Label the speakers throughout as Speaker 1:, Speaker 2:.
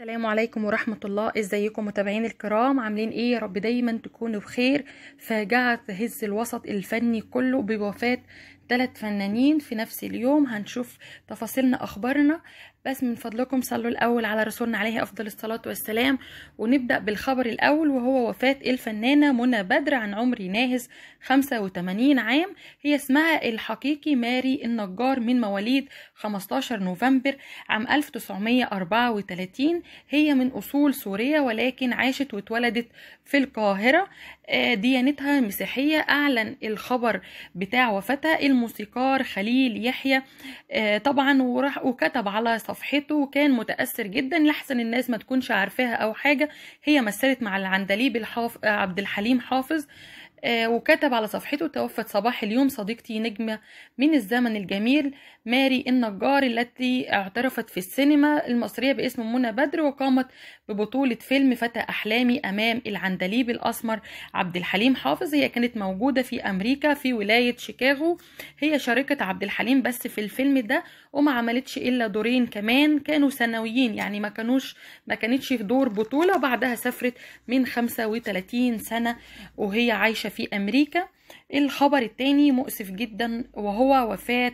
Speaker 1: السلام عليكم ورحمة الله ازيكم متابعين الكرام عاملين ايه يا رب دايما تكونوا بخير فاجعة تهز الوسط الفني كله بوفاة ثلاث فنانين في نفس اليوم هنشوف تفاصيلنا اخبارنا بس من فضلكم صلوا الاول على رسولنا عليه افضل الصلاه والسلام ونبدا بالخبر الاول وهو وفاه الفنانه منى بدر عن عمر ناهز 85 عام هي اسمها الحقيقي ماري النجار من مواليد 15 نوفمبر عام 1934 هي من اصول سوريه ولكن عاشت واتولدت في القاهره آه، ديانتها مسيحيه اعلن الخبر بتاع وفاتها الموسيقار خليل يحيى آه، طبعا وراح وكتب على صفحته وكان متاثر جدا لحسن الناس ما تكونش عارفاها او حاجه هي مثلت مع العندليب عبد الحليم حافظ آه، وكتب على صفحته توفت صباح اليوم صديقتي نجمة من الزمن الجميل ماري النجار التي اعترفت في السينما المصرية باسم منى بدر وقامت ببطولة فيلم فتى أحلامي أمام العندليب الأسمر عبد الحليم حافظ هي كانت موجودة في أمريكا في ولاية شيكاغو هي شاركت عبد الحليم بس في الفيلم ده وما عملتش إلا دورين كمان كانوا سنويين يعني ما كانوش ما كانتش في دور بطولة وبعدها سافرت من 35 سنة وهي عايشة في أمريكا الخبر التاني مؤسف جدا وهو وفاة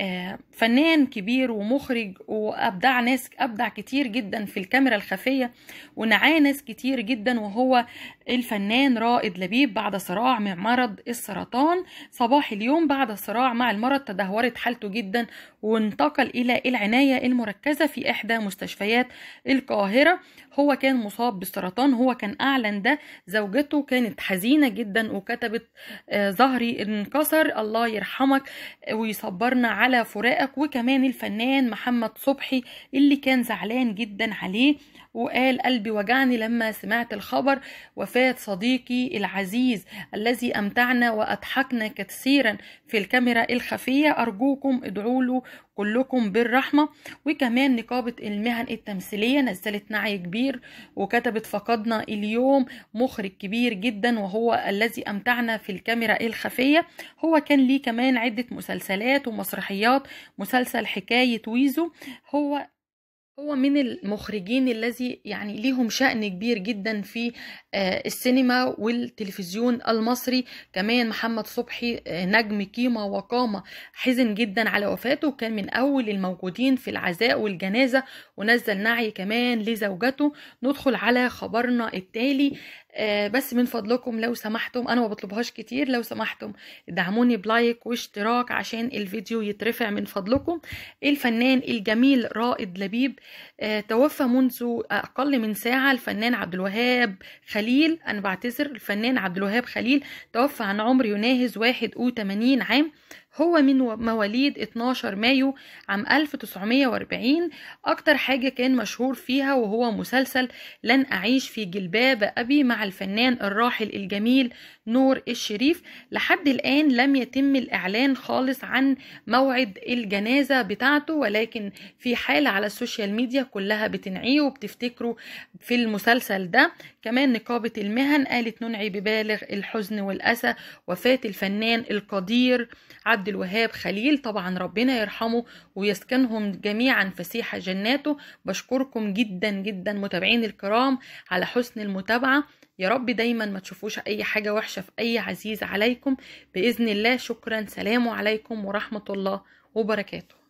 Speaker 1: آه، فنان كبير ومخرج وابدع ناس ابدع كتير جدا في الكاميرا الخفيه ونعاه ناس كتير جدا وهو الفنان رائد لبيب بعد صراع مع مرض السرطان صباح اليوم بعد صراع مع المرض تدهورت حالته جدا وانتقل الى العنايه المركزه في احدى مستشفيات القاهره هو كان مصاب بالسرطان هو كان اعلن ده زوجته كانت حزينه جدا وكتبت آه، آه، ظهري انكسر الله يرحمك آه، ويصبرنا على فراقك وكمان الفنان محمد صبحي اللي كان زعلان جدا عليه وقال قلبي وجعني لما سمعت الخبر وفاة صديقي العزيز الذي أمتعنا وأضحكنا كثيرا في الكاميرا الخفية أرجوكم ادعوا له كلكم بالرحمة وكمان نقابة المهن التمثيلية نزلت نعي كبير وكتبت فقدنا اليوم مخرج كبير جدا وهو الذي أمتعنا في الكاميرا الخفية هو كان ليه كمان عدة مسلسلات ومسرحيات مسلسل حكاية ويزو هو هو من المخرجين الذي يعني ليهم شأن كبير جدا في آه، السينما والتلفزيون المصري كمان محمد صبحي آه، نجم قيمة وقامة حزن جدا على وفاته كان من أول الموجودين في العزاء والجنازة ونزل نعي كمان لزوجته ندخل على خبرنا التالي آه، بس من فضلكم لو سمحتم انا ما بطلبهاش كتير لو سمحتم دعموني بلايك واشتراك عشان الفيديو يترفع من فضلكم الفنان الجميل رائد لبيب آه، توفى منذ اقل من ساعه الفنان عبد الوهاب خليل انا بعتذر الفنان عبد الوهاب خليل توفى عن عمر يناهز 81 عام هو من مواليد 12 مايو عام 1940 أكتر حاجة كان مشهور فيها وهو مسلسل لن أعيش في جلباب أبي مع الفنان الراحل الجميل نور الشريف لحد الآن لم يتم الإعلان خالص عن موعد الجنازة بتاعته ولكن في حالة على السوشيال ميديا كلها بتنعيه وبتفتكره في المسلسل ده كمان نقابة المهن قالت ننعي ببالغ الحزن والأسى وفاة الفنان القدير عبد عبد الوهاب خليل طبعا ربنا يرحمه ويسكنهم جميعا فسيح جناته بشكركم جدا جدا متابعين الكرام على حسن المتابعه يا رب دايما ما تشوفوش اي حاجه وحشه في اي عزيز عليكم باذن الله شكرا سلام عليكم ورحمه الله وبركاته